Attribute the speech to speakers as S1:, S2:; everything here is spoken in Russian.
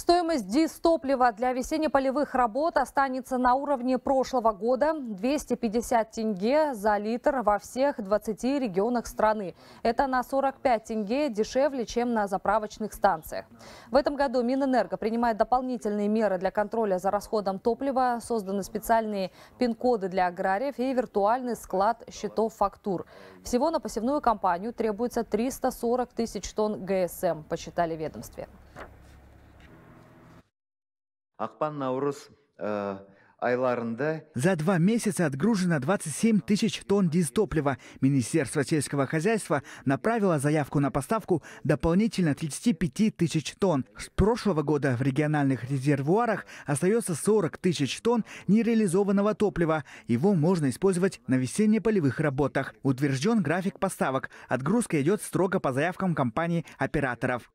S1: Стоимость дистоплива для весенне-полевых работ останется на уровне прошлого года – 250 тенге за литр во всех 20 регионах страны. Это на 45 тенге дешевле, чем на заправочных станциях. В этом году Минэнерго принимает дополнительные меры для контроля за расходом топлива. Созданы специальные пин-коды для аграриев и виртуальный склад счетов фактур. Всего на посевную кампанию требуется 340 тысяч тонн ГСМ, посчитали ведомстве.
S2: Э, За
S3: два месяца отгружено 27 тысяч тонн дизтоплива. Министерство сельского хозяйства направило заявку на поставку дополнительно 35 тысяч тонн. С прошлого года в региональных резервуарах остается 40 тысяч тонн нереализованного топлива. Его можно использовать на весенне-полевых работах. Утвержден график поставок. Отгрузка идет строго по заявкам компаний-операторов.